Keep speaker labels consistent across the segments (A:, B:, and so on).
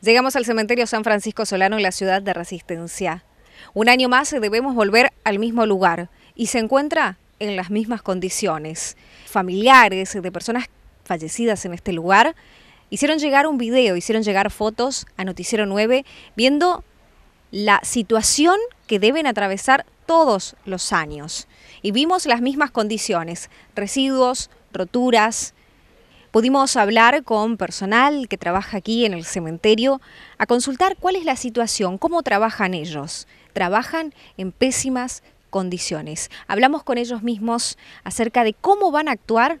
A: Llegamos al cementerio San Francisco Solano en la ciudad de Resistencia. Un año más debemos volver al mismo lugar y se encuentra en las mismas condiciones. Familiares de personas fallecidas en este lugar hicieron llegar un video, hicieron llegar fotos a Noticiero 9 viendo la situación que deben atravesar todos los años. Y vimos las mismas condiciones, residuos, roturas, Pudimos hablar con personal que trabaja aquí en el cementerio a consultar cuál es la situación, cómo trabajan ellos. Trabajan en pésimas condiciones. Hablamos con ellos mismos
B: acerca de cómo van a actuar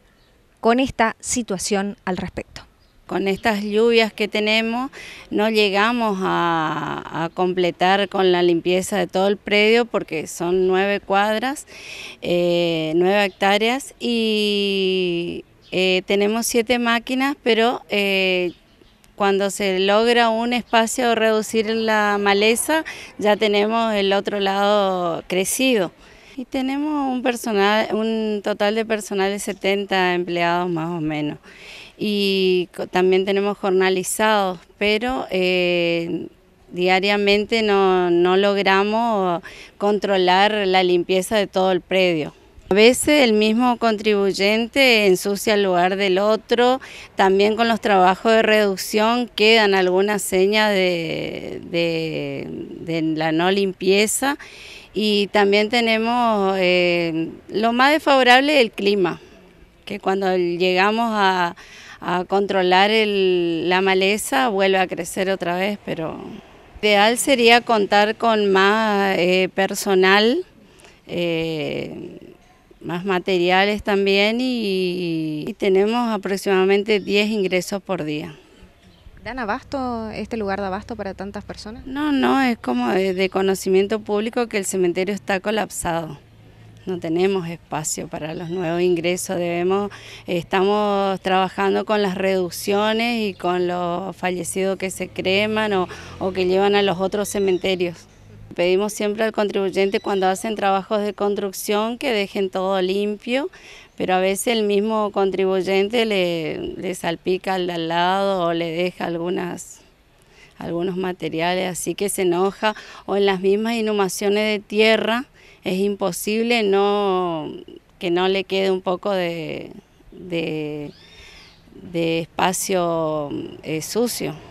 B: con esta situación al respecto. Con estas lluvias que tenemos no llegamos a, completar con la limpieza de todo el predio porque son nueve cuadras, eh, nueve hectáreas y eh, tenemos siete máquinas, pero eh, cuando se logra un espacio reducir la maleza, ya tenemos el otro lado crecido. Y tenemos un, personal, un total de personal de 70 empleados más o menos. Y también tenemos jornalizados, pero eh, diariamente no logramos controlar la limpieza de todo el predio. A veces el mismo contribuyente ensucia el lugar del otro, también con los trabajos de reducción quedan algunas señas de, la no limpieza y también tenemos eh, lo más desfavorable el clima, que cuando llegamos a, controlar la maleza vuelve a crecer otra vez, pero ideal sería contar con más eh, personal. Eh, más materiales también y, tenemos aproximadamente 10 ingresos por día.
A: ¿Dan abasto este lugar de abasto para tantas personas? No, no, es como de,
B: conocimiento público que el cementerio está colapsado no tenemos espacio para los nuevos ingresos, debemos, estamos trabajando con las reducciones y con los fallecidos que se creman o que llevan a los otros cementerios pedimos siempre al contribuyente cuando hacen trabajos de construcción que dejen todo limpio, pero a veces el mismo contribuyente le, salpica al, al lado o le deja algunas algunos materiales, así que se enoja, o en las mismas inhumaciones de tierra, es imposible que no le quede un poco de, espacio eh, sucio.